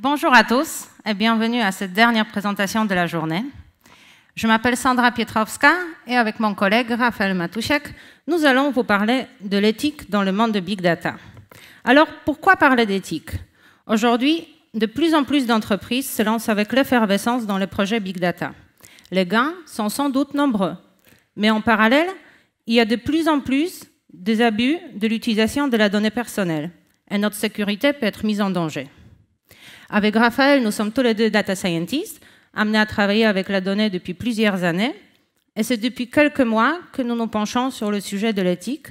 Bonjour à tous et bienvenue à cette dernière présentation de la journée. Je m'appelle Sandra Pietrowska et avec mon collègue Raphaël Matouchek, nous allons vous parler de l'éthique dans le monde de Big Data. Alors pourquoi parler d'éthique Aujourd'hui, de plus en plus d'entreprises se lancent avec l'effervescence dans le projet Big Data. Les gains sont sans doute nombreux, mais en parallèle, il y a de plus en plus des abus de l'utilisation de la donnée personnelle et notre sécurité peut être mise en danger. Avec Raphaël, nous sommes tous les deux data scientists, amenés à travailler avec la donnée depuis plusieurs années. Et c'est depuis quelques mois que nous nous penchons sur le sujet de l'éthique.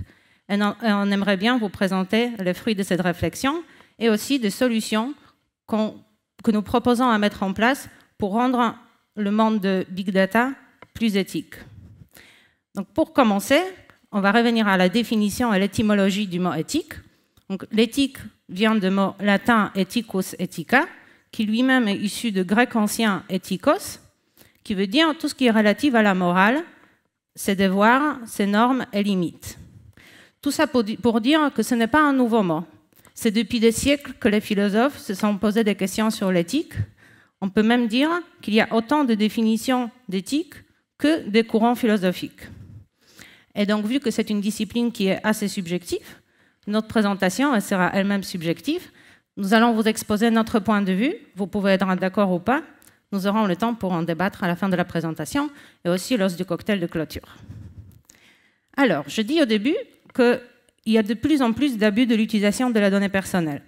Et on aimerait bien vous présenter les fruits de cette réflexion et aussi des solutions que nous proposons à mettre en place pour rendre le monde de Big Data plus éthique. Donc pour commencer, on va revenir à la définition et l'étymologie du mot éthique. L'éthique vient du mot latin ethicus ethica, qui lui-même est issu de grec ancien ethikos, qui veut dire tout ce qui est relatif à la morale, ses devoirs, ses normes et limites. Tout ça pour dire que ce n'est pas un nouveau mot. C'est depuis des siècles que les philosophes se sont posés des questions sur l'éthique. On peut même dire qu'il y a autant de définitions d'éthique que des courants philosophiques. Et donc, vu que c'est une discipline qui est assez subjective, notre présentation sera elle-même subjective. Nous allons vous exposer notre point de vue. Vous pouvez être d'accord ou pas. Nous aurons le temps pour en débattre à la fin de la présentation et aussi lors du cocktail de clôture. Alors, je dis au début qu'il y a de plus en plus d'abus de l'utilisation de la donnée personnelle.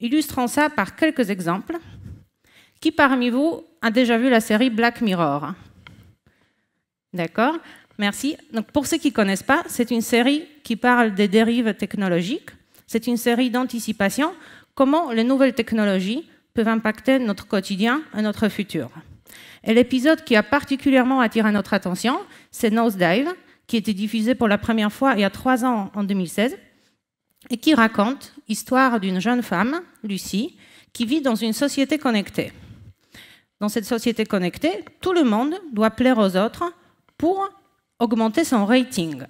Illustrons ça par quelques exemples. Qui parmi vous a déjà vu la série Black Mirror D'accord Merci. Donc, pour ceux qui ne connaissent pas, c'est une série qui parle des dérives technologiques. C'est une série d'anticipation, comment les nouvelles technologies peuvent impacter notre quotidien et notre futur. Et l'épisode qui a particulièrement attiré notre attention, c'est Nosedive, qui a été diffusé pour la première fois il y a trois ans, en 2016, et qui raconte l'histoire d'une jeune femme, Lucie, qui vit dans une société connectée. Dans cette société connectée, tout le monde doit plaire aux autres pour augmenter son rating.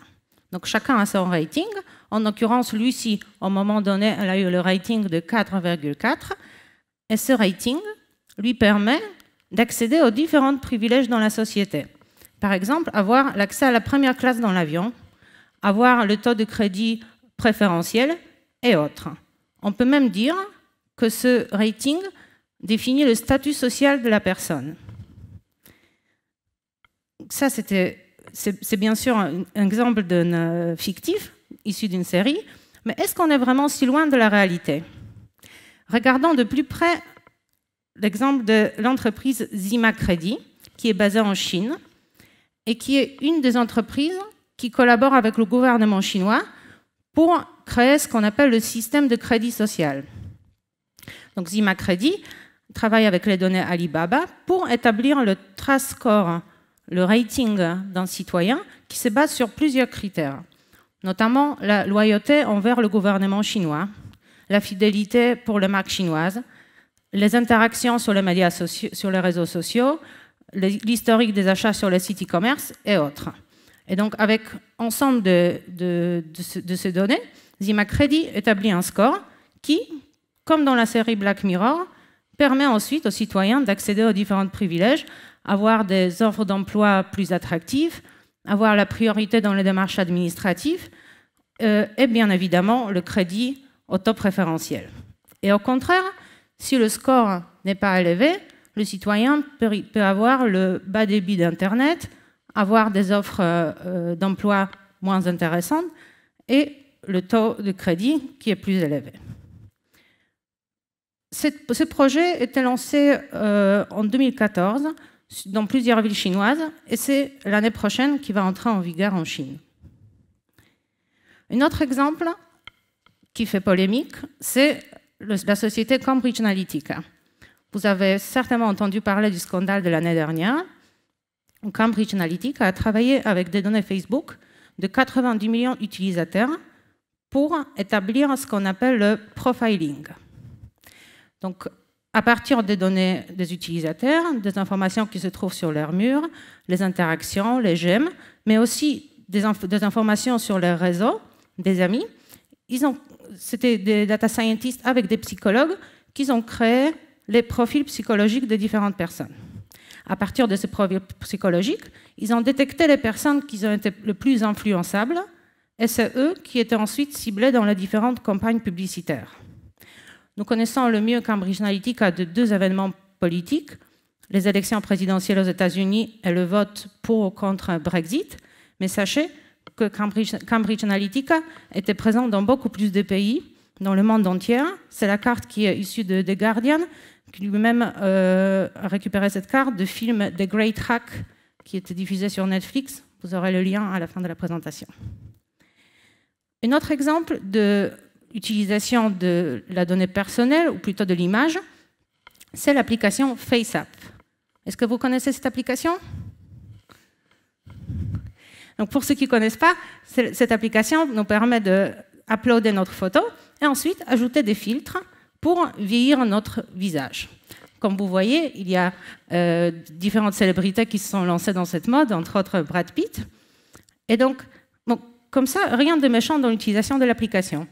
Donc chacun a son rating. En l'occurrence, Lucie, au moment donné, elle a eu le rating de 4,4. Et ce rating lui permet d'accéder aux différents privilèges dans la société. Par exemple, avoir l'accès à la première classe dans l'avion, avoir le taux de crédit préférentiel et autres. On peut même dire que ce rating définit le statut social de la personne. Ça, c'était c'est bien sûr un, exemple d'un euh, fictif issu d'une série, mais est-ce qu'on est vraiment si loin de la réalité Regardons de plus près l'exemple de l'entreprise Zima Credit, qui est basée en Chine et qui est une des entreprises qui collabore avec le gouvernement chinois pour créer ce qu'on appelle le système de crédit social. Donc Zima Credit travaille avec les données Alibaba pour établir le trace score le rating d'un citoyen qui se base sur plusieurs critères, notamment la loyauté envers le gouvernement chinois, la fidélité pour les marques chinoises, les interactions sur les, médias les réseaux sociaux, l'historique des achats sur les sites e-commerce et autres. Et donc, avec ensemble de, de ces données, Zimacredit établit un score qui, comme dans la série Black Mirror, permet ensuite aux citoyens d'accéder aux différents privilèges avoir des offres d'emploi plus attractives, avoir la priorité dans les démarches administratives euh, et bien évidemment le crédit au taux préférentiel. Et au contraire, si le score n'est pas élevé, le citoyen peut, avoir le bas débit d'Internet, avoir des offres euh, d'emploi moins intéressantes et le taux de crédit qui est plus élevé. ce projet était lancé euh, en 2014 dans plusieurs villes chinoises, et c'est l'année prochaine qui va entrer en vigueur en Chine. Un autre exemple qui fait polémique, c'est la société Cambridge Analytica. Vous avez certainement entendu parler du scandale de l'année dernière. Cambridge Analytica a travaillé avec des données Facebook de 90 millions d'utilisateurs pour établir ce qu'on appelle le profiling. Donc, à partir des données des utilisateurs, des informations qui se trouvent sur leur murs, les interactions, les j'aime, mais aussi des, informations sur leur réseaux, des amis. C'était des data scientists avec des psychologues qui ont créé les profils psychologiques des différentes personnes. À partir de ces profils psychologiques, ils ont détecté les personnes qui ont été le plus influençables et c'est eux e, qui étaient ensuite ciblés dans les différentes campagnes publicitaires. Nous connaissons le mieux Cambridge Analytica de deux événements politiques, les élections présidentielles aux États-Unis et le vote pour ou contre Brexit, mais sachez que Cambridge, Analytica était présent dans beaucoup plus de pays, dans le monde entier. C'est la carte qui est issue de The Guardian, qui lui-même euh, a récupéré cette carte de film The Great Hack, qui était diffusé sur Netflix. Vous aurez le lien à la fin de la présentation. Un autre exemple de utilisation de la donnée personnelle, ou plutôt de l'image, c'est l'application FaceApp. Est-ce que vous connaissez cette application donc pour ceux qui ne connaissent pas, cette application nous permet de notre photo et ensuite ajouter des filtres pour vieillir notre visage. Comme vous voyez, il y a euh, différentes célébrités qui se sont lancées dans cette mode, entre autres Brad Pitt. Et donc, comme ça, rien de méchant dans l'utilisation de l'application.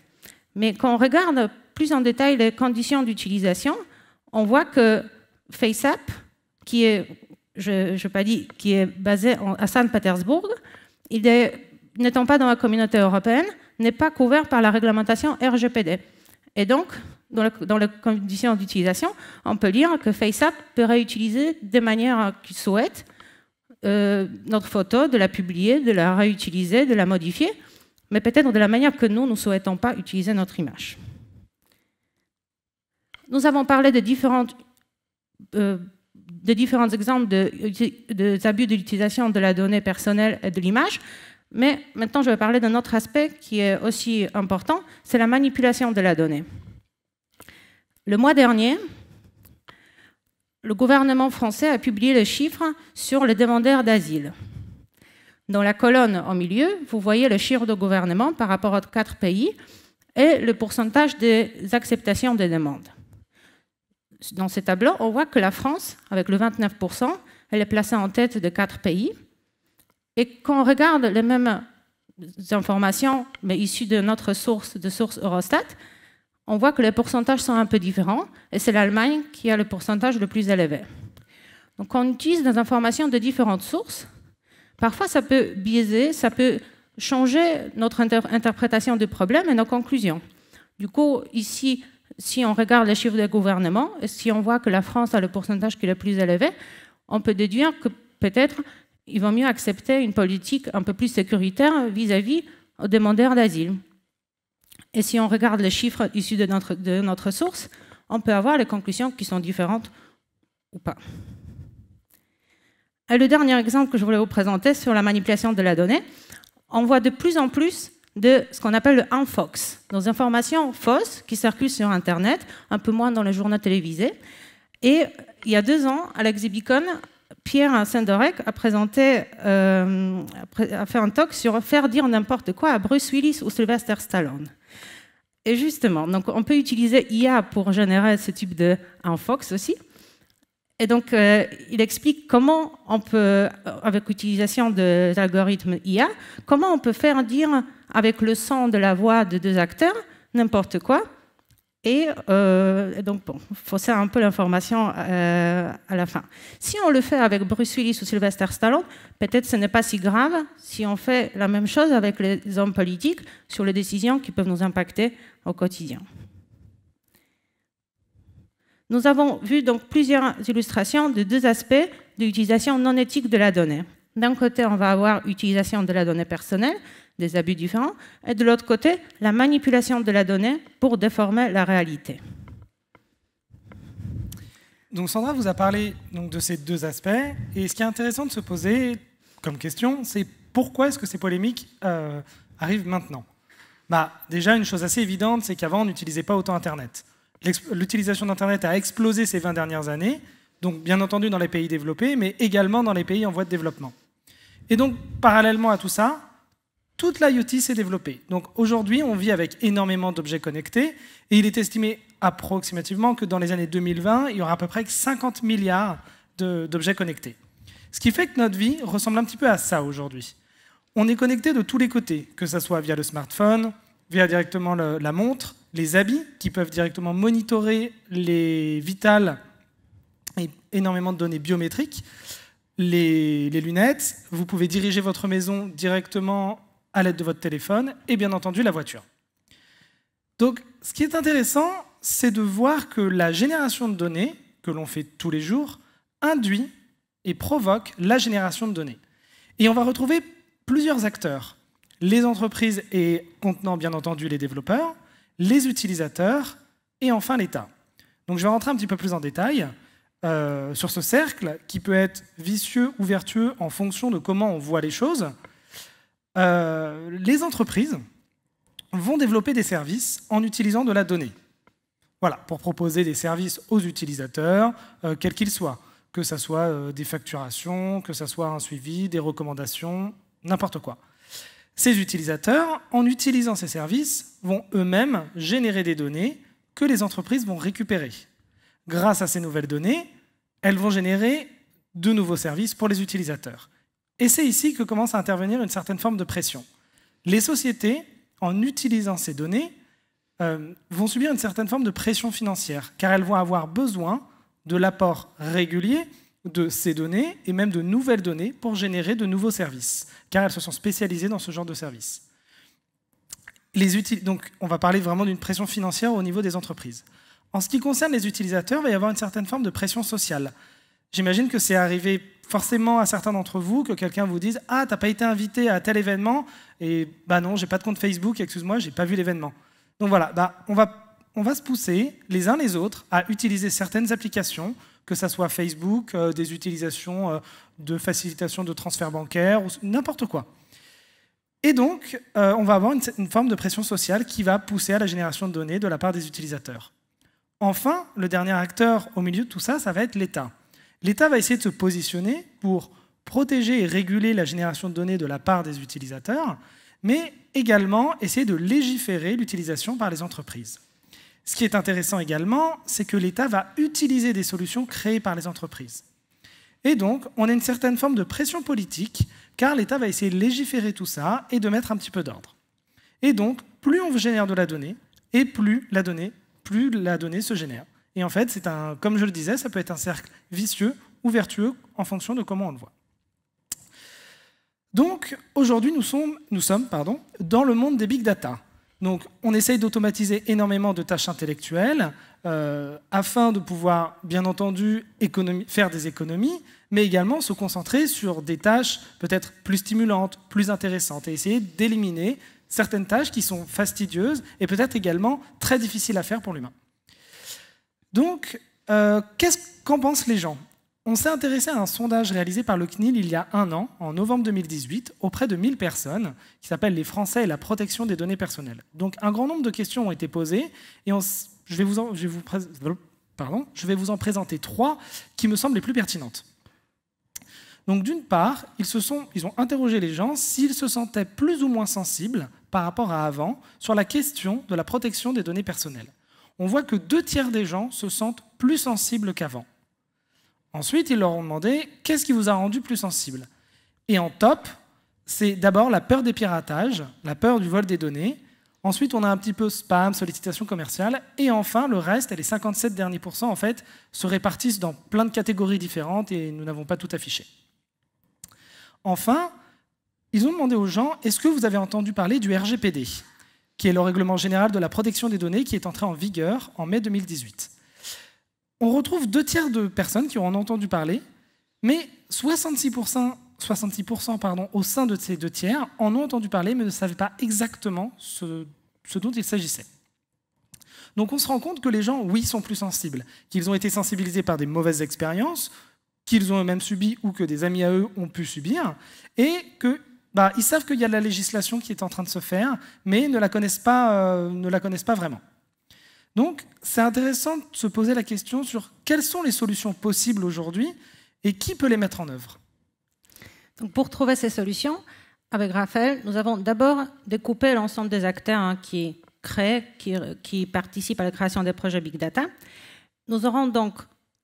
Mais quand on regarde plus en détail les conditions d'utilisation, on voit que FaceApp, qui est, je, pas dit, qui est basé à Saint-Pétersbourg, n'étant pas dans la communauté européenne, n'est pas couvert par la réglementation RGPD. Et donc, dans, les conditions d'utilisation, on peut lire que FaceApp peut réutiliser de manière qu'il souhaite euh, notre photo, de la publier, de la réutiliser, de la modifier mais peut-être de la manière que nous ne souhaitons pas utiliser notre image. Nous avons parlé de, euh, différents exemples d'abus abus de l'utilisation de la donnée personnelle et de l'image, mais maintenant je vais parler d'un autre aspect qui est aussi important, c'est la manipulation de la donnée. Le mois dernier, le gouvernement français a publié les chiffres sur les demandeurs d'asile. Dans la colonne au milieu, vous voyez le chiffre de gouvernement par rapport aux quatre pays et le pourcentage des acceptations des demandes. Dans ce tableau, on voit que la France, avec le 29%, elle est placée en tête de quatre pays. Et quand on regarde les mêmes informations, mais issues de notre source, de source Eurostat, on voit que les pourcentages sont un peu différents, et c'est l'Allemagne qui a le pourcentage le plus élevé. Donc on utilise des informations de différentes sources Parfois, ça peut biaiser, ça peut changer notre interprétation du problème et nos conclusions. Du coup, ici, si on regarde les chiffres des gouvernements, si on voit que la France a le pourcentage qui est le plus élevé, on peut déduire que peut-être il vaut mieux accepter une politique un peu plus sécuritaire vis-à-vis des aux demandeurs d'asile. Et si on regarde les chiffres issus de notre, de notre source, on peut avoir les conclusions qui sont différentes ou pas. Et le dernier exemple que je voulais vous présenter sur la manipulation de la donnée, on voit de plus en plus de ce qu'on appelle le infox, des informations fausses qui circulent sur Internet, un peu moins dans les journaux télévisés. Et il y a deux ans, à l'Exhibicon, Pierre Sendorek a présenté, euh, a fait un talk sur faire dire n'importe quoi à Bruce Willis ou Sylvester Stallone. Et justement, donc on peut utiliser IA pour générer ce type de infox aussi. Et donc, euh, il explique comment on peut, avec l'utilisation des algorithmes IA, comment on peut faire dire avec le son de la voix de deux acteurs n'importe quoi. Et, euh, donc, bon, il faut faire un peu l'information euh, à la fin. Si on le fait avec Bruce Willis ou Sylvester Stallone, peut-être ce n'est pas si grave si on fait la même chose avec les hommes politiques sur les décisions qui peuvent nous impacter au quotidien. Nous avons vu donc plusieurs illustrations de deux aspects de l'utilisation non éthique de la donnée. D'un côté, on va avoir l'utilisation de la donnée personnelle, des abus différents, et de l'autre côté, la manipulation de la donnée pour déformer la réalité. Sandra vous a parlé de ces deux aspects, et ce qui est intéressant de se poser comme question, c'est pourquoi est-ce que ces polémiques euh, arrivent maintenant bah, Déjà, une chose assez évidente, c'est qu'avant, on n'utilisait pas autant Internet l'utilisation d'Internet a explosé ces 20 dernières années, donc bien entendu dans les pays développés, mais également dans les pays en voie de développement. Et donc, parallèlement à tout ça, toute l'IoT s'est développée. Donc aujourd'hui, on vit avec énormément d'objets connectés, et il est estimé approximativement que dans les années 2020, il y aura à peu près 50 milliards d'objets connectés. Ce qui fait que notre vie ressemble un petit peu à ça aujourd'hui. On est connecté de tous les côtés, que ce soit via le smartphone, via directement la montre, les habits qui peuvent directement monitorer les vitales et énormément de données biométriques, les lunettes, vous pouvez diriger votre maison directement à l'aide de votre téléphone et bien entendu la voiture. Donc ce qui est intéressant, c'est de voir que la génération de données que l'on fait tous les jours induit et provoque la génération de données. Et on va retrouver plusieurs acteurs les entreprises et contenant bien entendu les développeurs, les utilisateurs et enfin l'État. Donc je vais rentrer un petit peu plus en détail euh, sur ce cercle qui peut être vicieux ou vertueux en fonction de comment on voit les choses. Euh, les entreprises vont développer des services en utilisant de la donnée. Voilà, pour proposer des services aux utilisateurs, euh, quels qu'ils soient, que ce soit des facturations, que ce soit un suivi, des recommandations, n'importe quoi. Ces utilisateurs, en utilisant ces services, vont eux-mêmes générer des données que les entreprises vont récupérer. Grâce à ces nouvelles données, elles vont générer de nouveaux services pour les utilisateurs. Et c'est ici que commence à intervenir une certaine forme de pression. Les sociétés, en utilisant ces données, euh, vont subir une certaine forme de pression financière, car elles vont avoir besoin de l'apport régulier de ces données et même de nouvelles données pour générer de nouveaux services, car elles se sont spécialisées dans ce genre de services. Les donc, on va parler vraiment d'une pression financière au niveau des entreprises. En ce qui concerne les utilisateurs, il va y avoir une certaine forme de pression sociale. J'imagine que c'est arrivé forcément à certains d'entre vous que quelqu'un vous dise Ah, t'as pas été invité à tel événement et bah non, j'ai pas de compte Facebook, excuse-moi, j'ai pas vu l'événement. Donc voilà, bah, on, va, on va se pousser les uns les autres à utiliser certaines applications que ce soit Facebook, euh, des utilisations euh, de facilitation de transfert bancaire, ou n'importe quoi. Et donc, euh, on va avoir une, une, forme de pression sociale qui va pousser à la génération de données de la part des utilisateurs. Enfin, le dernier acteur au milieu de tout ça, ça va être l'État. L'État va essayer de se positionner pour protéger et réguler la génération de données de la part des utilisateurs, mais également essayer de légiférer l'utilisation par les entreprises. Ce qui est intéressant également, c'est que l'État va utiliser des solutions créées par les entreprises. Et donc, on a une certaine forme de pression politique, car l'État va essayer de légiférer tout ça et de mettre un petit peu d'ordre. Et donc, plus on génère de la donnée, et plus la donnée, plus la donnée se génère. Et en fait, c'est un, comme je le disais, ça peut être un cercle vicieux ou vertueux en fonction de comment on le voit. Donc, aujourd'hui, nous sommes, nous sommes pardon, dans le monde des big data. Donc on essaye d'automatiser énormément de tâches intellectuelles euh, afin de pouvoir, bien entendu, faire des économies, mais également se concentrer sur des tâches peut-être plus stimulantes, plus intéressantes, et essayer d'éliminer certaines tâches qui sont fastidieuses et peut-être également très difficiles à faire pour l'humain. Donc, euh, qu'est-ce qu'en pensent les gens on s'est intéressé à un sondage réalisé par le CNIL il y a un an, en novembre 2018, auprès de 1000 personnes, qui s'appelle Les Français et la protection des données personnelles. Donc un grand nombre de questions ont été posées, et je, vais vous en, présenter trois qui me semblent les plus pertinentes. Donc d'une part, ils ont interrogé les gens s'ils se sentaient plus ou moins sensibles par rapport à avant sur la question de la protection des données personnelles. On voit que deux tiers des gens se sentent plus sensibles qu'avant. Ensuite, ils leur ont demandé qu'est-ce qui vous a rendu plus sensible. Et en top, c'est d'abord la peur des piratages, la peur du vol des données. Ensuite, on a un petit peu spam, sollicitations commerciale. Et enfin, le reste, les 57 derniers pourcents, en fait, se répartissent dans plein de catégories différentes et nous n'avons pas tout affiché. Enfin, ils ont demandé aux gens est-ce que vous avez entendu parler du RGPD, qui est le règlement général de la protection des données qui est entré en vigueur en mai 2018 on retrouve deux tiers de personnes qui ont entendu parler, mais 66%, pardon, au sein de ces deux tiers en ont entendu parler, mais ne savaient pas exactement ce, dont il s'agissait. Donc on se rend compte que les gens, oui, sont plus sensibles, qu'ils ont été sensibilisés par des mauvaises expériences, qu'ils ont eux-mêmes subies ou que des amis à eux ont pu subir, et qu'ils bah, savent qu'il y a de la législation qui est en train de se faire, mais ne euh, ne la connaissent pas vraiment. Donc, c'est intéressant de se poser la question sur quelles sont les solutions possibles aujourd'hui et qui peut les mettre en œuvre. Donc, pour trouver ces solutions, avec Raphaël, nous avons d'abord découpé l'ensemble des acteurs hein, qui créent, qui, participent à la création des projets Big Data. Nous aurons donc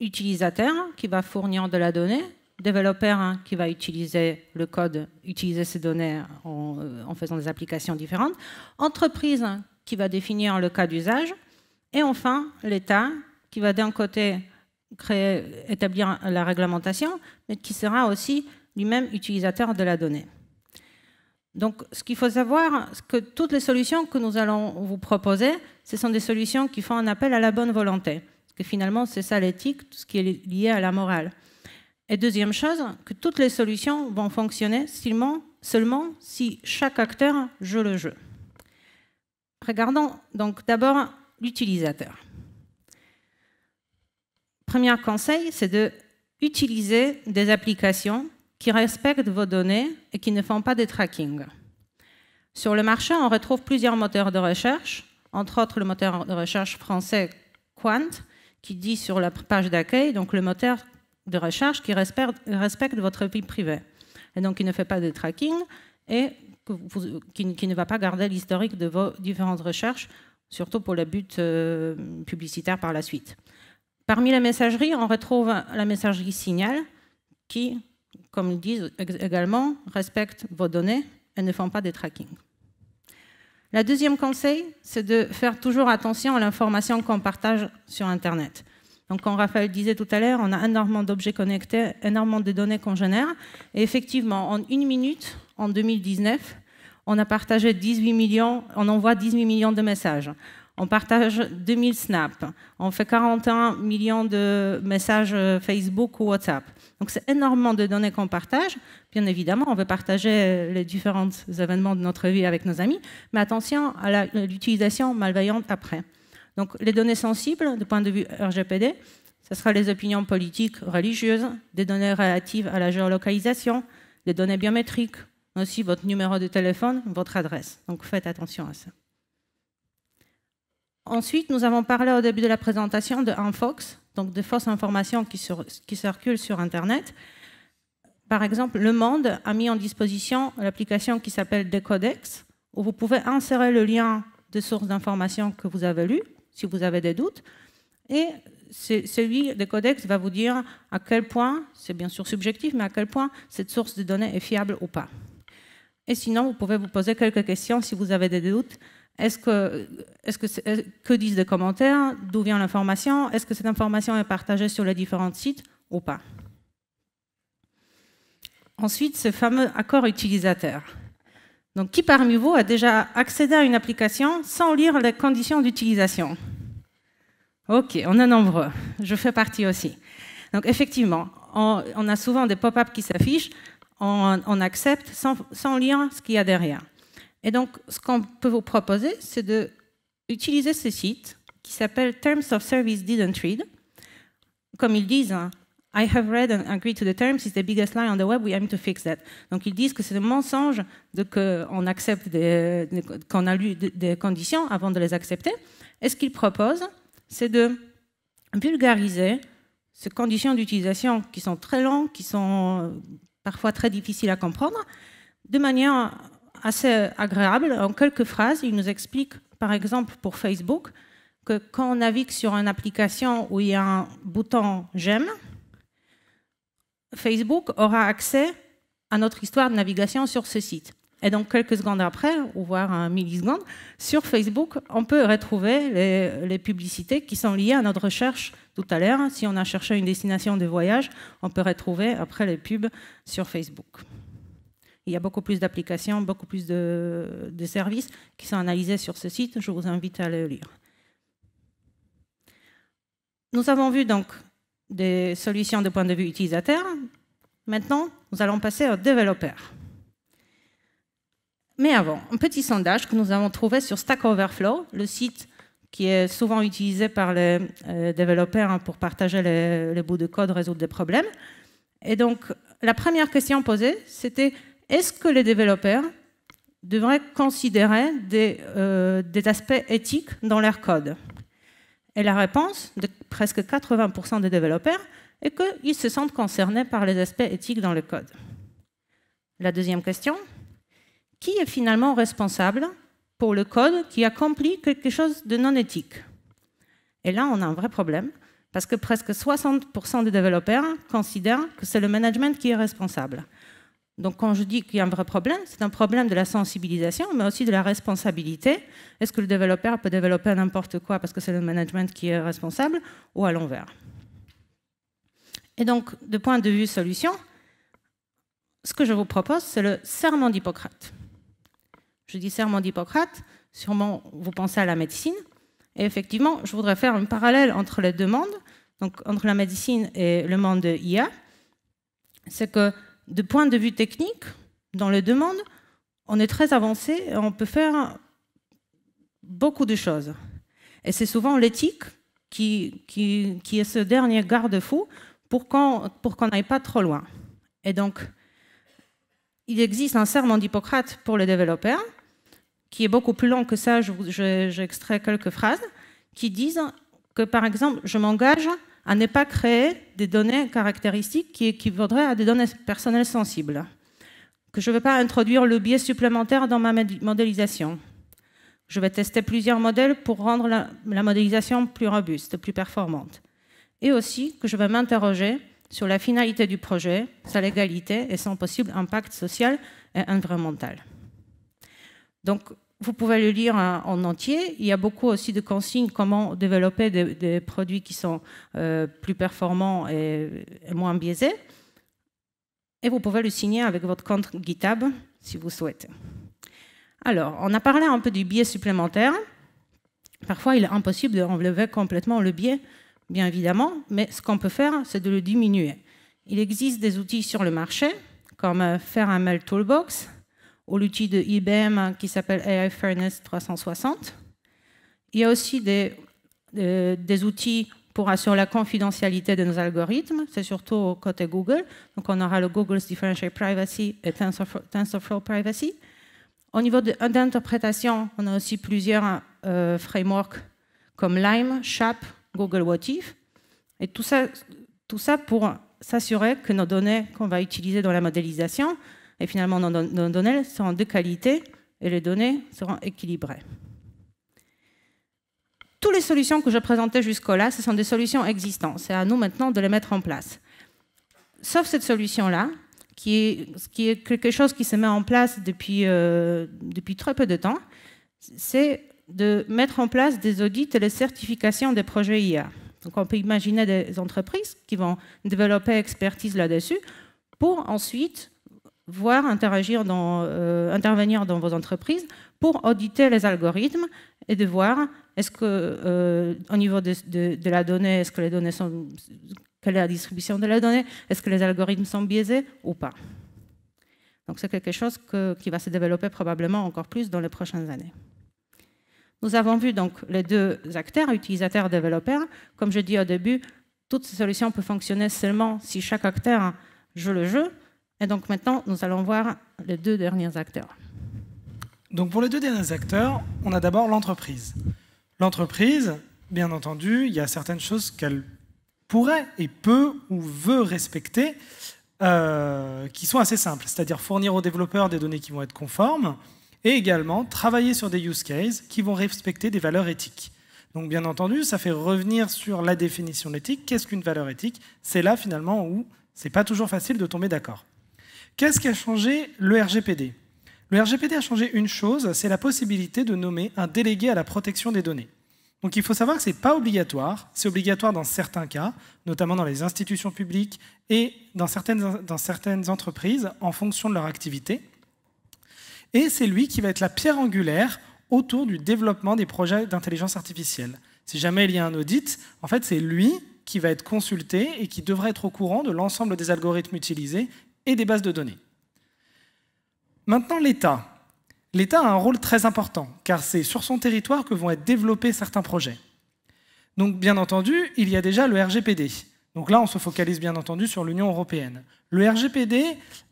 utilisateur hein, qui va fournir de la donnée, développeur hein, qui va utiliser le code, utiliser ces données en, euh, en faisant des applications différentes, entreprise qui va définir le cas d'usage, et enfin, l'État, qui va d'un côté créer, établir la réglementation, mais qui sera aussi lui-même utilisateur de la donnée. Donc, ce qu'il faut savoir, c'est que toutes les solutions que nous allons vous proposer, ce sont des solutions qui font un appel à la bonne volonté. Parce que finalement, c'est ça l'éthique, tout ce qui est lié à la morale. Et deuxième chose, que toutes les solutions vont fonctionner seulement, seulement si chaque acteur joue le jeu. Regardons donc d'abord l'utilisateur. Premier conseil, c'est de utiliser des applications qui respectent vos données et qui ne font pas de tracking. Sur le marché, on retrouve plusieurs moteurs de recherche, entre autres le moteur de recherche français Quant, qui dit sur la page d'accueil, donc le moteur de recherche qui respecte, votre vie privée. Et donc, qui ne fait pas de tracking et qui, ne va pas garder l'historique de vos différentes recherches surtout pour la but euh, publicitaire par la suite. Parmi la messagerie, on retrouve la messagerie Signal, qui, comme ils disent également, respecte vos données et ne font pas de tracking. La deuxième conseil, c'est de faire toujours attention à l'information qu'on partage sur Internet. Donc, comme Raphaël disait tout à l'heure, on a énormément d'objets connectés, énormément de données qu'on génère. Et effectivement, en une minute, en 2019, on a partagé 18 millions, on envoie 18 millions de messages. On partage 2000 snaps. On fait 41 millions de messages euh, Facebook ou WhatsApp. Donc c'est énormément de données qu'on partage. Bien évidemment, on veut partager euh, les différents événements de notre vie avec nos amis, mais attention à euh, l'utilisation malveillante après. Donc les données sensibles, du point de vue RGPD, ce sera les opinions politiques, religieuses, des données relatives à la géolocalisation, des données biométriques, aussi votre numéro de téléphone, votre adresse. Donc faites attention à ça. Ensuite, nous avons parlé au début de la présentation de Infox, donc de fausses informations qui, circulent sur Internet. Par exemple, Le Monde a mis en disposition l'application qui s'appelle Decodex, où vous pouvez insérer le lien de source d'information que vous avez lu, si vous avez des doutes. Et celui Decodex va vous dire à quel point, c'est bien sûr subjectif, mais à quel point cette source de données est fiable ou pas. Et sinon, vous pouvez vous poser quelques questions si vous avez des doutes. Est-ce que, est que, que disent les commentaires D'où vient l'information Est-ce que cette information est partagée sur les différents sites ou pas Ensuite, ce fameux accord utilisateur. Donc, qui parmi vous a déjà accédé à une application sans lire les conditions d'utilisation Ok, on est nombreux. Je fais partie aussi. Donc, effectivement, on, on a souvent des pop ups qui s'affichent on, accepte sans, sans lien ce qu'il y a derrière. Et donc, ce qu'on peut vous proposer, c'est d'utiliser ce site qui s'appelle Terms of Service Didn't Read. Comme ils disent, hein, I have read and agreed to the terms it's the biggest lie on the web, we aim to fix that. Donc, ils disent que c'est le mensonge qu'on accepte des, qu'on a lu des conditions avant de les accepter. Et ce qu'ils proposent, c'est de vulgariser ces conditions d'utilisation qui sont très longues, qui sont parfois très difficile à comprendre, de manière assez agréable. En quelques phrases, il nous explique, par exemple, pour Facebook, que quand on navigue sur une application où il y a un bouton J'aime, Facebook aura accès à notre histoire de navigation sur ce site. Et donc, quelques secondes après, ou voire un milliseconde, sur Facebook, on peut retrouver les publicités qui sont liées à notre recherche tout à l'heure, hein, si on a cherché une destination de voyage, on peut retrouver après les pubs sur Facebook. Il y a beaucoup plus d'applications, beaucoup plus de, services qui sont analysés sur ce site. Je vous invite à le lire. Nous avons vu donc des solutions de point de vue utilisateur. Maintenant, nous allons passer aux développeurs. Mais avant, un petit sondage que nous avons trouvé sur Stack Overflow, le site qui est souvent utilisé par les euh, développeurs hein, pour partager les, bouts de code, résoudre des problèmes. Et donc, la première question posée, c'était est-ce que les développeurs devraient considérer des, euh, des aspects éthiques dans leur code Et la réponse de presque 80% des développeurs est qu'ils se sentent concernés par les aspects éthiques dans le code. La deuxième question, qui est finalement responsable pour le code qui accomplit quelque chose de non éthique. Et là, on a un vrai problème, parce que presque 60% des développeurs considèrent que c'est le management qui est responsable. Donc quand je dis qu'il y a un vrai problème, c'est un problème de la sensibilisation, mais aussi de la responsabilité. Est-ce que le développeur peut développer n'importe quoi parce que c'est le management qui est responsable, ou à l'envers Et donc, de point de vue solution, ce que je vous propose, c'est le serment d'Hippocrate. Je dis serment d'Hippocrate, sûrement vous pensez à la médecine. Et effectivement, je voudrais faire un parallèle entre les deux donc entre la médecine et le monde de IA. C'est que, de point de vue technique, dans les deux on est très avancé et on peut faire beaucoup de choses. Et c'est souvent l'éthique qui, qui, est ce dernier garde-fou pour qu'on pour qu'on n'aille pas trop loin. Et donc, il existe un serment d'Hippocrate pour les développeurs, qui est beaucoup plus long que ça, j'extrais quelques phrases, qui disent que, par exemple, je m'engage à ne pas créer des données caractéristiques qui équivaudraient à des données personnelles sensibles, que je ne vais pas introduire le biais supplémentaire dans ma modélisation. Je vais tester plusieurs modèles pour rendre la modélisation plus robuste, plus performante. Et aussi que je vais m'interroger sur la finalité du projet, sa légalité et son possible impact social et environnemental. Donc, vous pouvez le lire en, entier. Il y a beaucoup aussi de consignes comment développer des, produits qui sont euh, plus performants et, moins biaisés. Et vous pouvez le signer avec votre compte GitHub si vous souhaitez. Alors, on a parlé un peu du biais supplémentaire. Parfois, il est impossible de complètement le biais, bien évidemment, mais ce qu'on peut faire, c'est de le diminuer. Il existe des outils sur le marché, comme euh, Faire un mail Toolbox, ou l'outil de IBM qui s'appelle AI Fairness 360. Il y a aussi des, euh, des, outils pour assurer la confidentialité de nos algorithmes. C'est surtout côté Google. Donc, on aura le Google's Differential Privacy et TensorFlow, Privacy. Au niveau d'interprétation, on a aussi plusieurs euh, frameworks comme Lime, SHAP, Google What If. Et tout ça, tout ça pour s'assurer que nos données qu'on va utiliser dans la modélisation et finalement, nos données seront de qualité et les données seront équilibrées. Toutes les solutions que je présentais jusque là ce sont des solutions existantes. C'est à nous maintenant de les mettre en place. Sauf cette solution-là, qui est, qui est, quelque chose qui se met en place depuis, euh, depuis très peu de temps, c'est de mettre en place des audits et les certifications des projets IA. Donc on peut imaginer des entreprises qui vont développer expertise là-dessus pour ensuite voire interagir dans, euh, intervenir dans vos entreprises pour auditer les algorithmes et de voir est-ce que euh, au niveau de, de, la donnée, est-ce que les données sont quelle est la distribution de la donnée, est-ce que les algorithmes sont biaisés ou pas. Donc c'est quelque chose que, qui va se développer probablement encore plus dans les prochaines années. Nous avons vu donc les deux acteurs, utilisateurs, développeurs. Comme je dis au début, toutes ces solutions peuvent fonctionner seulement si chaque acteur joue le jeu. Et donc maintenant, nous allons voir les deux derniers acteurs. Donc pour les deux derniers acteurs, on a d'abord l'entreprise. L'entreprise, bien entendu, il y a certaines choses qu'elle pourrait et peut ou veut respecter euh, qui sont assez simples, c'est-à-dire fournir aux développeurs des données qui vont être conformes et également travailler sur des use cases qui vont respecter des valeurs éthiques. Donc bien entendu, ça fait revenir sur la définition de l'éthique. Qu'est-ce qu'une valeur éthique C'est là finalement où c'est pas toujours facile de tomber d'accord. Qu'est-ce qui a changé le RGPD Le RGPD a changé une chose, c'est la possibilité de nommer un délégué à la protection des données. Donc il faut savoir que ce n'est pas obligatoire, c'est obligatoire dans certains cas, notamment dans les institutions publiques et dans certaines, dans certaines entreprises en fonction de leur activité. Et c'est lui qui va être la pierre angulaire autour du développement des projets d'intelligence artificielle. Si jamais il y a un audit, en fait, c'est lui qui va être consulté et qui devrait être au courant de l'ensemble des algorithmes utilisés et des bases de données. Maintenant, l'État. L'État a un rôle très important, car c'est sur son territoire que vont être développés certains projets. Donc, bien entendu, il y a déjà le RGPD. Donc là, on se focalise bien entendu sur l'Union européenne. Le RGPD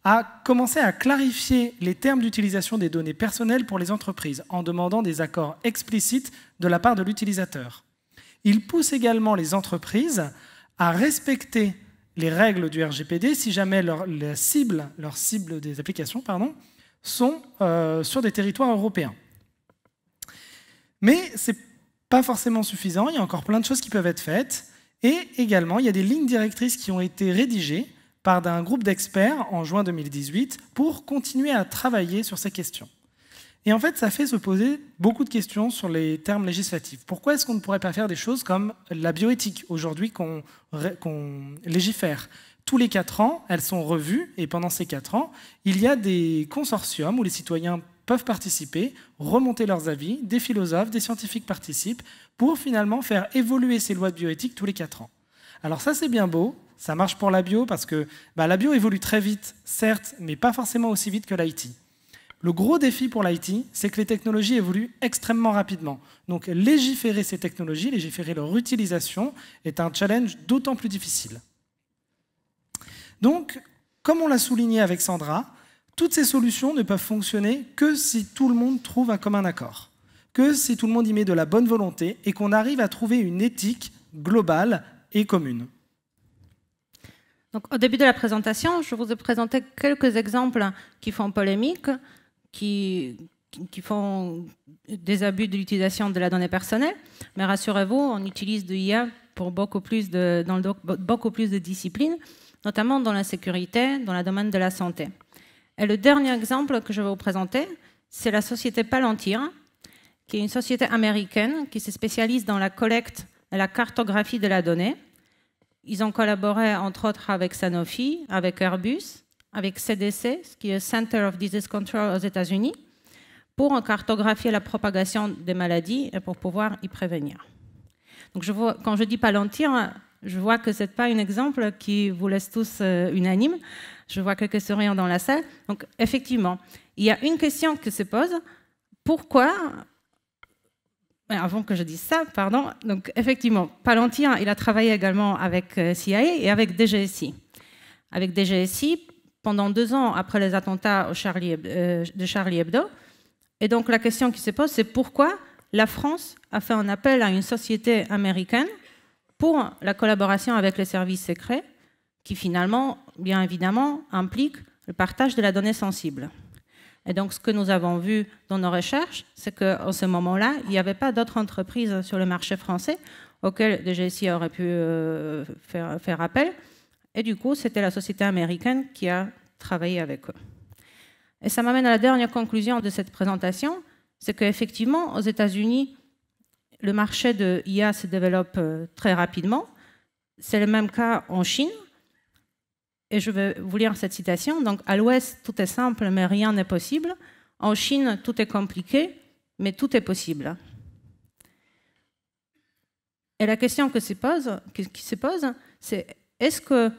a commencé à clarifier les termes d'utilisation des données personnelles pour les entreprises en demandant des accords explicites de la part de l'utilisateur. Il pousse également les entreprises à respecter les règles du RGPD si jamais leur, cible, leur cible des applications pardon, sont euh, sur des territoires européens. Mais ce n'est pas forcément suffisant, il y a encore plein de choses qui peuvent être faites. Et également, il y a des lignes directrices qui ont été rédigées par un groupe d'experts en juin 2018 pour continuer à travailler sur ces questions. Et en fait, ça fait se poser beaucoup de questions sur les termes législatifs. Pourquoi est-ce qu'on ne pourrait pas faire des choses comme la bioéthique aujourd'hui qu'on légifère Tous les quatre ans, elles sont revues et pendant ces quatre ans, il y a des consortiums où les citoyens peuvent participer, remonter leurs avis, des philosophes, des scientifiques participent pour finalement faire évoluer ces lois de bioéthique tous les quatre ans. Alors ça c'est bien beau, ça marche pour la bio parce que bah, la bio évolue très vite, certes, mais pas forcément aussi vite que l'IT. Le gros défi pour l'IT, c'est que les technologies évoluent extrêmement rapidement. Donc légiférer ces technologies, légiférer leur utilisation, est un challenge d'autant plus difficile. Donc, comme on l'a souligné avec Sandra, toutes ces solutions ne peuvent fonctionner que si tout le monde trouve un commun accord, que si tout le monde y met de la bonne volonté et qu'on arrive à trouver une éthique globale et commune. Donc, au début de la présentation, je vous ai présenté quelques exemples qui font polémique qui, qui font des abus de l'utilisation de la donnée personnelle. Mais rassurez-vous, on utilise de l'IA pour beaucoup plus de, dans le, beaucoup plus de disciplines, notamment dans la sécurité, dans le domaine de la santé. Et le dernier exemple que je vais vous présenter, c'est la société Palantir, qui est une société américaine qui se spécialise dans la collecte et la cartographie de la donnée. Ils ont collaboré entre autres avec Sanofi, avec Airbus, avec CDC, ce qui est Center of Disease Control aux États-Unis, pour cartographier la propagation des maladies et pour pouvoir y prévenir. Donc je vois, quand je dis Palantir, je vois que ce n'est pas un exemple qui vous laisse tous euh, unanimes. Je vois quelques sourires dans la salle. Donc effectivement, il y a une question qui se pose. Pourquoi ben, avant que je dise ça, pardon. Donc, effectivement, Palantir, il a travaillé également avec euh, CIA et avec DGSI. Avec DGSI pendant deux ans après les attentats euh, de Charlie Hebdo. Et donc la question qui se pose, c'est pourquoi la France a fait un appel à une société américaine pour la collaboration avec les services secrets, qui finalement, bien évidemment, implique le partage de la donnée sensible. Et donc, ce que nous avons vu dans nos recherches, c'est qu'en ce moment-là, il n'y avait pas d'autres entreprises sur le marché français auxquelles DGSI aurait pu euh, faire, appel. Et du coup, c'était la société américaine qui a travaillé avec eux. Et ça m'amène à la dernière conclusion de cette présentation, c'est qu'effectivement, aux États-Unis, le marché de l'IA se développe euh, très rapidement. C'est le même cas en Chine. Et je vais vous lire cette citation. Donc, à l'Ouest, tout est simple, mais rien n'est possible. En Chine, tout est compliqué, mais tout est possible. Et la question que se pose, qui se pose, c'est est-ce que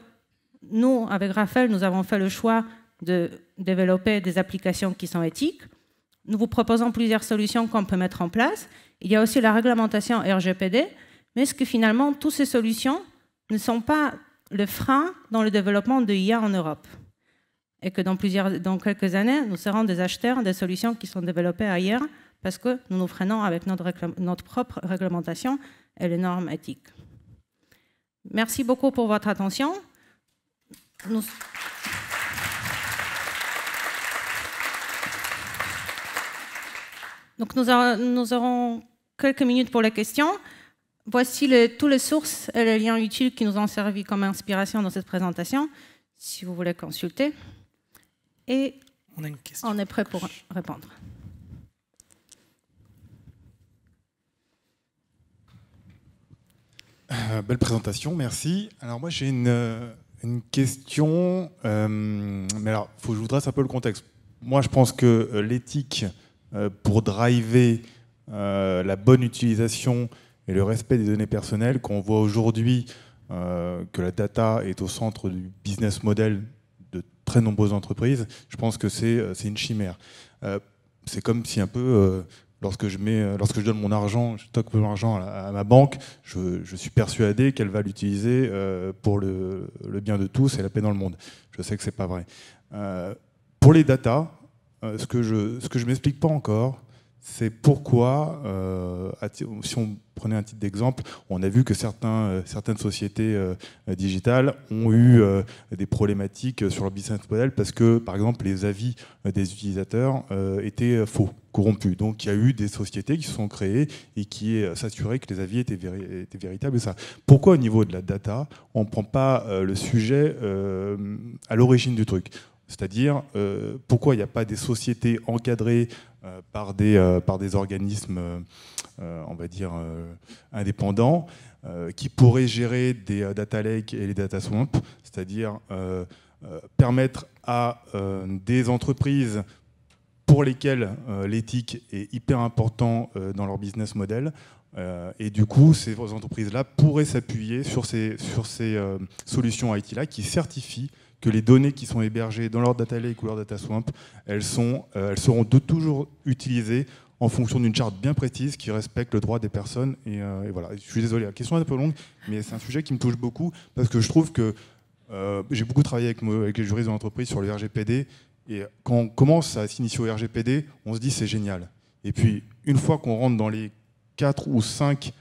nous, avec Raphaël, nous avons fait le choix de développer des applications qui sont éthiques Nous vous proposons plusieurs solutions qu'on peut mettre en place. Il y a aussi la réglementation RGPD, mais est-ce que finalement, toutes ces solutions ne sont pas le frein dans le développement de l'IA en Europe et que dans, plusieurs, quelques années, nous serons des acheteurs des solutions qui sont développées ailleurs parce que nous nous freinons avec notre propre réglementation et les normes éthiques. Merci beaucoup pour votre attention. Nous... Donc nous, nous, aurons quelques minutes pour les questions. Voici le, toutes les sources et les liens utiles qui nous ont servi comme inspiration dans cette présentation, si vous voulez consulter. Et on est prêt pour répondre. Euh, belle présentation, merci. Alors moi j'ai une, euh, question, euh, mais alors faut je vous dresse un peu le contexte. Moi je pense que l'éthique pour driver la bonne utilisation et le respect des données personnelles, qu'on voit aujourd'hui que la data est au centre du business model de très nombreuses entreprises, je pense que c'est une chimère. c'est comme si un peu lorsque je, mets, euh, lorsque je donne mon argent, je toque mon argent à, ma banque, je, suis persuadé qu'elle va l'utiliser euh, pour le, le, bien de tous et la paix dans le monde. Je sais que ce n'est pas vrai. Euh, pour les datas, ce que je ne m'explique pas encore, c'est pourquoi, euh, si on prenait un titre d'exemple, on a vu que euh, certaines sociétés euh, digitales ont eu des problématiques sur leur business model parce que, par exemple, les avis des utilisateurs étaient faux, corrompus. Donc il y a eu des sociétés qui se sont créées et qui s'assuraient que les avis étaient, véritables. ça. Pourquoi au niveau de la data, on ne prend pas le sujet à l'origine du truc c'est-à-dire pourquoi il n'y a pas des sociétés encadrées euh, par, des, euh, par des organismes, euh, on va dire, indépendants, qui pourraient gérer des data lakes et les data swamps, c'est-à-dire permettre à des entreprises pour lesquelles l'éthique est hyper important dans leur business model, et du coup, ces entreprises-là pourraient s'appuyer sur ces, sur ces solutions IT-là qui certifient les données qui sont hébergées dans leur data lake ou leur data swamp, elles, sont, euh, elles seront de toujours utilisées en fonction d'une charte bien précise qui respecte le droit des personnes. Euh, et, voilà, je suis désolé, la question est un peu longue, mais c'est un sujet qui me touche beaucoup parce que je trouve que euh, j'ai beaucoup travaillé avec, les juristes de l'entreprise sur le RGPD. Et quand on commence à s'initier au RGPD, on se dit c'est génial. Et puis, une fois qu'on rentre dans les quatre ou 5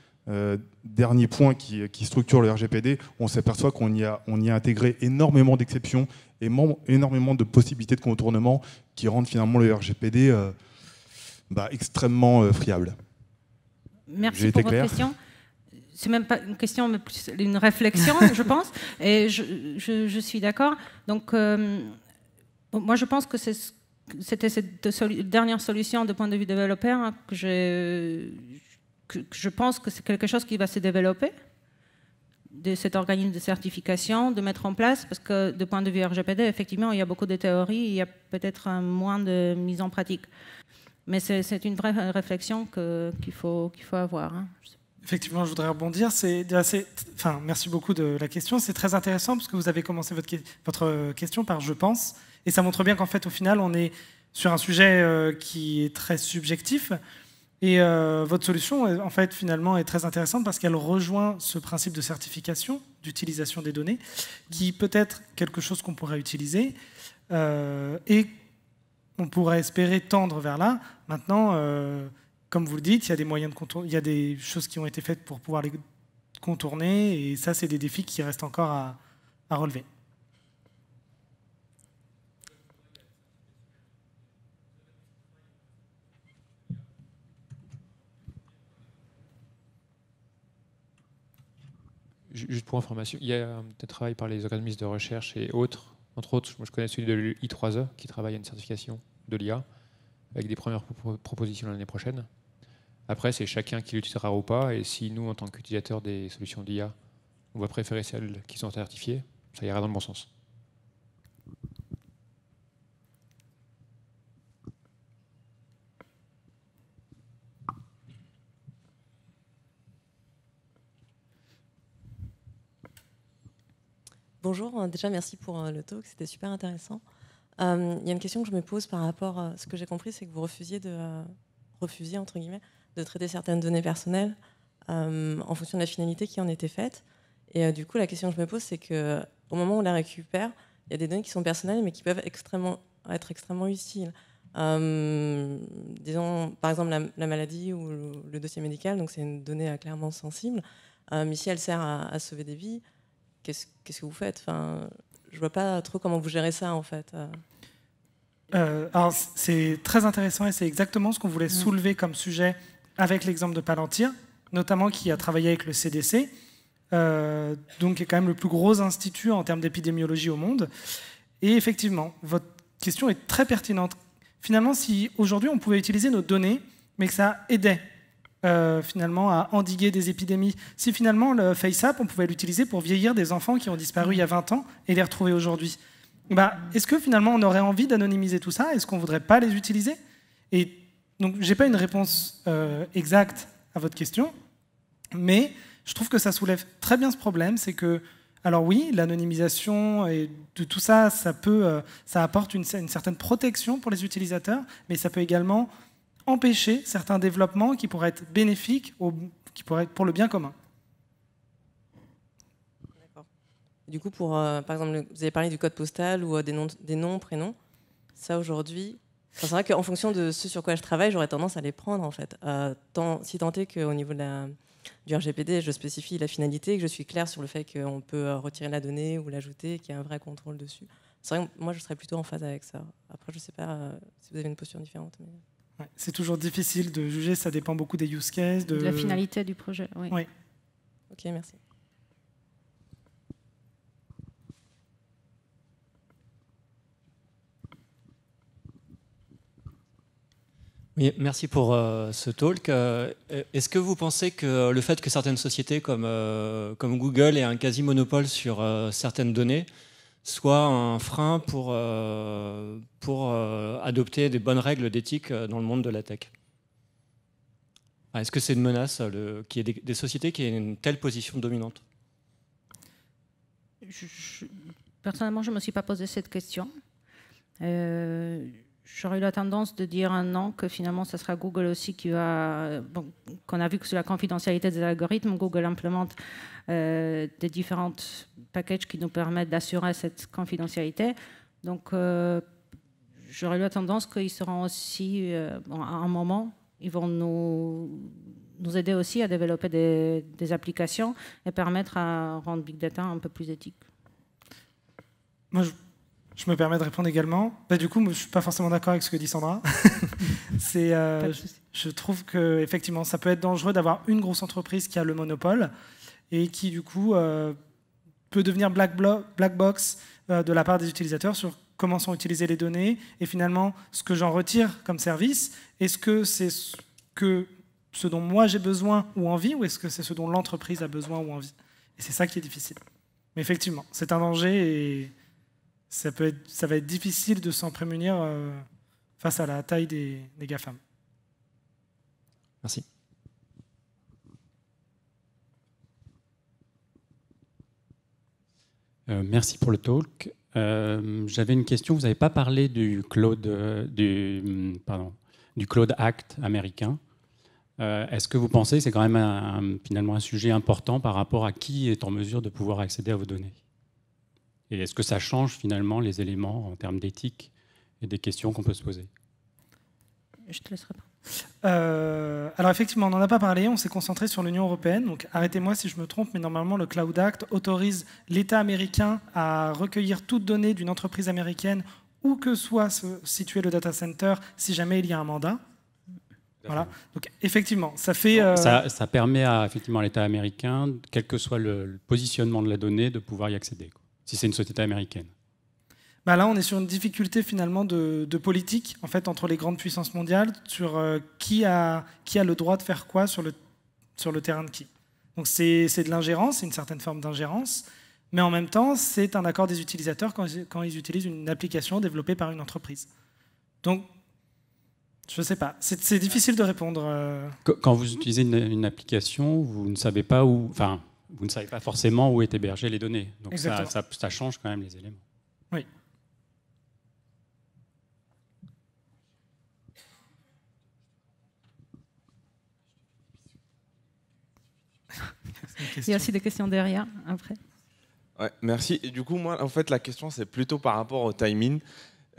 dernier point qui, structure le RGPD, on s'aperçoit qu'on y, a, intégré énormément d'exceptions et énormément de possibilités de contournement qui rendent finalement le RGPD euh, bah, extrêmement euh, friable. Merci pour votre question. C'est même pas une question, mais plus une réflexion, je pense. Et je, suis d'accord. Donc, euh, moi, je pense que c'était cette dernière solution de point de vue développeur hein, que j'ai, je pense que c'est quelque chose qui va se développer de cet organisme de certification, de mettre en place, parce que de point de vue RGPD, effectivement, il y a beaucoup de théories, il y a peut-être moins de mise en pratique. Mais c'est une vraie réflexion qu'il faut, qu'il faut avoir. Hein. Effectivement, je voudrais rebondir. C'est enfin, merci beaucoup de la question. C'est très intéressant parce que vous avez commencé votre, votre question par je pense. Et ça montre bien qu'en fait, au final, on est sur un sujet euh, qui est très subjectif. Et euh, votre solution, euh, en fait, finalement, est très intéressante parce qu'elle rejoint ce principe de certification, d'utilisation des données, qui peut être quelque chose qu'on pourrait utiliser euh, et on pourrait espérer tendre vers là. Maintenant, comme vous le dites, il y a des moyens de contourner, il y a des choses qui ont été faites pour pouvoir les contourner et ça, c'est des défis qui restent encore à relever. Juste pour information, il y a un euh, travail par les organismes de recherche et autres. Entre autres, je connais celui de l'I3E qui travaille à une certification de l'IA avec des premières propositions l'année prochaine. Après, c'est chacun qui l'utilisera ou pas. Et si nous, en tant qu'utilisateurs des solutions d'IA, on va préférer celles qui sont certifiées, ça ira dans le bon sens. Bonjour, hein, déjà merci pour euh, le talk, c'était super intéressant. Euh, il y a une question que je me pose par rapport à euh, ce que j'ai compris, c'est que vous refusiez de entre guillemets de traiter certaines données personnelles en fonction de la finalité qui en était faite. Et du coup, la question que je me pose, c'est que au moment où on la récupère, il y a des données qui sont personnelles mais qui peuvent être extrêmement utiles. disons, par exemple, la, maladie ou le, dossier médical, donc c'est une donnée clairement sensible. mais si elle sert à sauver des vies, qu'est-ce que vous faites enfin, Je vois pas trop comment vous gérez ça, en fait. Euh. Euh, c'est très intéressant et c'est exactement ce qu'on voulait mm. soulever comme sujet avec l'exemple de Palantir, notamment qui a travaillé avec le CDC, euh, donc qui est quand même le plus gros institut en termes d'épidémiologie au monde. Et effectivement, votre question est très pertinente. Finalement, si aujourd'hui on pouvait utiliser nos données, mais que ça aidait euh, finalement à endiguer des épidémies. Si finalement le FaceApp, on pouvait l'utiliser pour vieillir des enfants qui ont disparu il y a 20 ans et les retrouver aujourd'hui, bah, est-ce que finalement on aurait envie d'anonymiser tout ça Est-ce qu'on ne voudrait pas les utiliser Et donc, je n'ai pas une réponse euh, exacte à votre question, mais je trouve que ça soulève très bien ce problème, c'est que alors oui, l'anonymisation et de tout ça, ça, peut, euh, ça apporte une, certaine protection pour les utilisateurs, mais ça peut également empêcher certains développements qui pourraient être bénéfiques, au, qui pourraient être pour le bien commun. Du coup, pour, euh, par exemple, vous avez parlé du code postal ou euh, des, noms, des noms, prénoms. Ça, aujourd'hui, c'est vrai qu'en fonction de ce sur quoi je travaille, j'aurais tendance à les prendre, en fait. Euh, tant, si tant est qu'au niveau de la, du RGPD, je spécifie la finalité et que je suis claire sur le fait qu'on peut retirer la donnée ou l'ajouter qu'il y a un vrai contrôle dessus. C'est vrai que moi, je serais plutôt en phase avec ça. Après, je ne sais pas si vous avez une posture différente. Mais c'est toujours difficile de juger, ça dépend beaucoup des use cases. De, la finalité du projet, oui. Ok, merci. merci pour euh, ce talk. Euh, est-ce que vous pensez que le fait que certaines sociétés comme, euh, comme Google aient un quasi-monopole sur certaines données, soit un frein pour, euh, pour euh, adopter des bonnes règles d'éthique euh, dans le monde de la tech ah, Est-ce que c'est une menace qu'il y ait des, sociétés qui aient une telle position dominante Personnellement, je ne me suis pas posé cette question. J'aurais eu la tendance de dire un an que finalement, ce sera Google aussi qui va. Bon, qu'on a vu que sur la confidentialité des algorithmes, Google implémente euh, des différents packages qui nous permettent d'assurer cette confidentialité. Donc, euh, j'aurais eu la tendance qu'ils seront aussi, euh, à un moment, ils vont nous, nous aider aussi à développer des, applications et permettre à rendre Big Data un peu plus éthique. Moi, je je me permets de répondre également. Bah, du coup, je ne suis pas forcément d'accord avec ce que dit Sandra. c'est, euh, je, trouve que effectivement, ça peut être dangereux d'avoir une grosse entreprise qui a le monopole et qui, du coup, euh, peut devenir black, box euh, de la part des utilisateurs sur comment sont utilisées les données et finalement ce que j'en retire comme service. Est-ce que c'est ce, ce dont moi j'ai besoin ou envie ou est-ce que c'est ce dont l'entreprise a besoin ou envie Et c'est ça qui est difficile. Mais effectivement, c'est un danger et ça, va être difficile de s'en prémunir euh, face à la taille des, GAFAM. Merci. Euh, merci pour le talk. Euh, j'avais une question. Vous n'avez pas parlé du cloud, hum, Act américain. Est-ce que vous pensez que c'est quand même finalement un sujet important par rapport à qui est en mesure de pouvoir accéder à vos données et est-ce que ça change finalement les éléments en termes d'éthique et des questions qu'on peut se poser Je te laisserai pas. Euh, alors effectivement, on n'en a pas parlé, on s'est concentré sur l'Union européenne, donc arrêtez-moi si je me trompe, mais normalement le Cloud Act autorise l'État américain à recueillir toute donnée d'une entreprise américaine où que soit situé le data center si jamais il y a un mandat. Voilà. Donc effectivement, ça fait... Euh, ça, permet à, effectivement, l'État américain, quel que soit le, positionnement de la donnée, de pouvoir y accéder si c'est une société américaine bah Là, on est sur une difficulté finalement de, politique en fait, entre les grandes puissances mondiales sur euh, qui, a, qui a le droit de faire quoi sur le, sur le terrain de qui. Donc c'est de l'ingérence, c'est une certaine forme d'ingérence, mais en même temps, c'est un accord des utilisateurs quand, quand, ils utilisent une application développée par une entreprise. Donc, je ne sais pas. C'est difficile de répondre. Euh. Quand vous utilisez une, une, application, vous ne savez pas où... Enfin, vous ne savez pas forcément où est hébergé les données. Donc ça, change quand même les éléments. Oui. Il y a aussi des questions derrière, après. Ouais, merci. Et du coup, moi, en fait, la question, c'est plutôt par rapport au timing.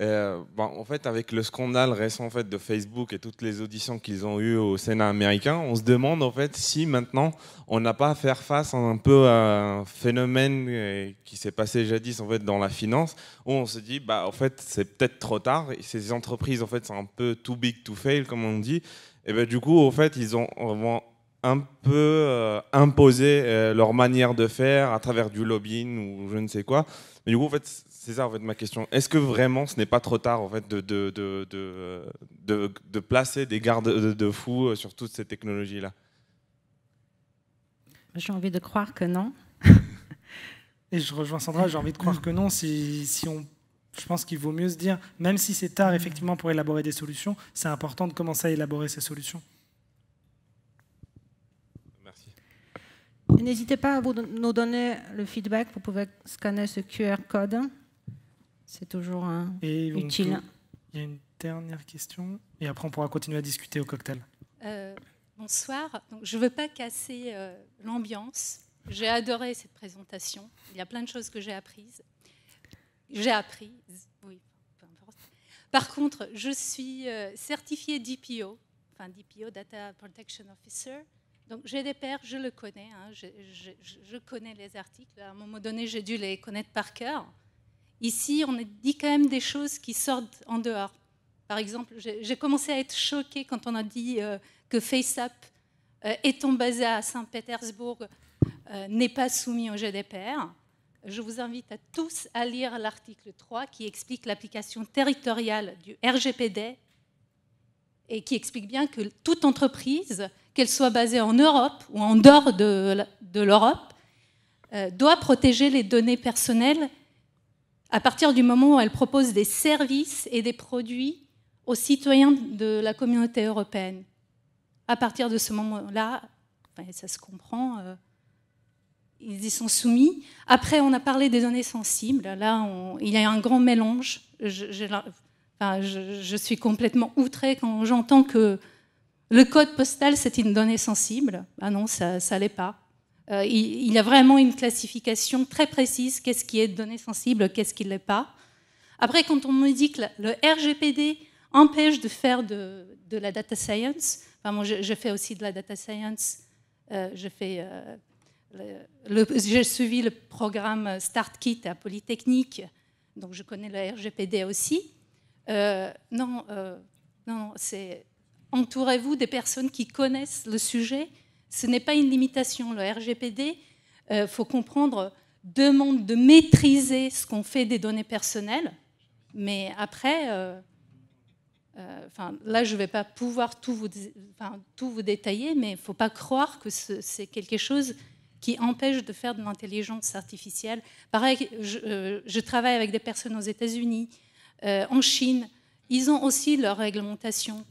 Euh, bah, en fait, avec le scandale récent fait, de Facebook et toutes les auditions qu'ils ont eues au Sénat américain, on se demande en fait si maintenant on n'a pas à faire face à un peu à un phénomène euh, qui s'est passé jadis en fait dans la finance, où on se dit bah en fait c'est peut-être trop tard. ces entreprises en fait sont un peu too big to fail comme on dit. Et bah, du coup en fait ils ont euh, un peu euh, imposé leur manière de faire à travers du lobbying ou je ne sais quoi. Mais du coup en fait c'est ça ma question. Est-ce que vraiment ce n'est pas trop tard en fait de, de, placer des gardes de, fous euh, sur toutes ces technologies là J'ai envie de croire que non. Et je rejoins Sandra, j'ai envie de croire que non. Si, on, je pense qu'il vaut mieux se dire, même si c'est tard effectivement pour élaborer des solutions, c'est important de commencer à élaborer ces solutions. Merci. N'hésitez pas à nous donner le feedback. Vous pouvez scanner ce QR code c'est toujours un et utile. Il y a une dernière question, et après on pourra continuer à discuter au cocktail. Euh, bonsoir. Donc, je ne veux pas casser euh, l'ambiance. J'ai adoré cette présentation. Il y a plein de choses que j'ai apprises. J'ai appris, oui, Par contre, je suis euh, certifiée DPO, enfin DPO, Data Protection Officer. Donc j'ai des pairs, je le connais, hein. je, je, connais les articles. À un moment donné, j'ai dû les connaître par cœur. Ici, on dit quand même des choses qui sortent en dehors. Par exemple, j'ai commencé à être choquée quand on a dit euh, que FaceApp, euh, étant basé à Saint-Pétersbourg, euh, n'est pas soumis au GDPR. Je vous invite à tous à lire l'article 3 qui explique l'application territoriale du RGPD et qui explique bien que toute entreprise, qu'elle soit basée en Europe ou en dehors de, de l'Europe, doit protéger les données personnelles à partir du moment où elle propose des services et des produits aux citoyens de la communauté européenne. À partir de ce moment-là, ben, ça se comprend, euh, ils y sont soumis. Après, on a parlé des données sensibles. Là, il y a un grand mélange. Je, suis complètement outrée quand j'entends que le code postal, c'est une donnée sensible. Ah non, ça ne l'est pas. Euh, il, y a vraiment une classification très précise, qu'est-ce qui est donné sensible, qu'est-ce qui ne l'est pas. Après, quand on me dit que le RGPD empêche de faire de, la data science, moi je, fais aussi de la data science, euh, je fais... Euh, j'ai suivi le programme StartKit à Polytechnique, donc je connais le RGPD aussi. non, non, c'est entourez-vous des personnes qui connaissent le sujet ce n'est pas une limitation. Le RGPD, il euh, faut comprendre, demande de maîtriser ce qu'on fait des données personnelles, mais après, euh, euh là, je ne vais pas pouvoir tout vous, tout vous détailler, mais il ne faut pas croire que c'est quelque chose qui empêche de faire de l'intelligence artificielle. Pareil, je, euh, je, travaille avec des personnes aux États-Unis, en Chine, ils ont aussi leur réglementation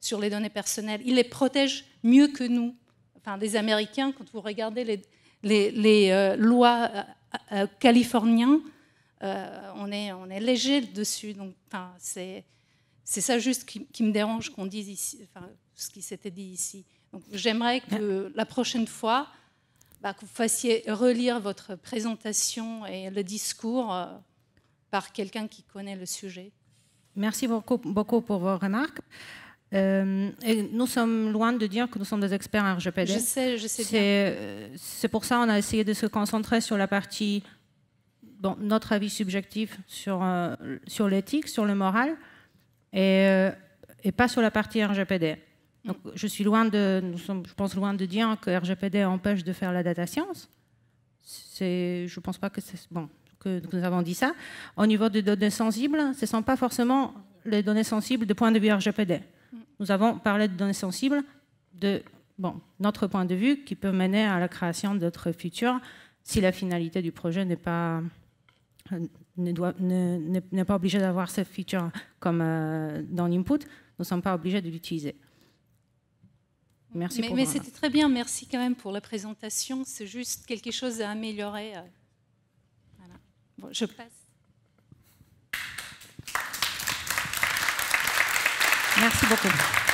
sur les données personnelles. Ils les protègent mieux que nous enfin, des Américains, quand vous regardez les, euh, lois euh, euh, californiennes, on, est, on est léger dessus. Donc, c'est, ça juste qui, me dérange qu'on dise enfin, ce qui s'était dit ici. Donc, j'aimerais que la prochaine fois, bah, que vous fassiez relire votre présentation et le discours par quelqu'un qui connaît le sujet. Merci beaucoup pour vos remarques. Euh, et nous sommes loin de dire que nous sommes des experts en RGPD. Je sais, je sais euh, C'est pour ça qu'on a essayé de se concentrer sur la partie, bon, notre avis subjectif sur, euh, sur l'éthique, sur le moral, et, pas sur la partie RGPD. Mm. Donc, je suis loin de, nous sommes, je pense, loin de dire que RGPD empêche de faire la data science. Je ne pense pas que que nous avons dit ça. Au niveau des données sensibles, ce ne sont pas forcément les données sensibles du point de vue RGPD nous avons parlé de données sensibles, de bon, notre point de vue, qui peut mener à la création d'autres futurs si la finalité du projet n'est pas euh, n'est pas obligé d'avoir cette feature comme euh, dans l'input, nous ne sommes pas obligés de l'utiliser. Merci mais, mais c'était très bien, merci quand même pour la présentation. C'est juste quelque chose à améliorer. Euh. Voilà. je passe. Merci beaucoup.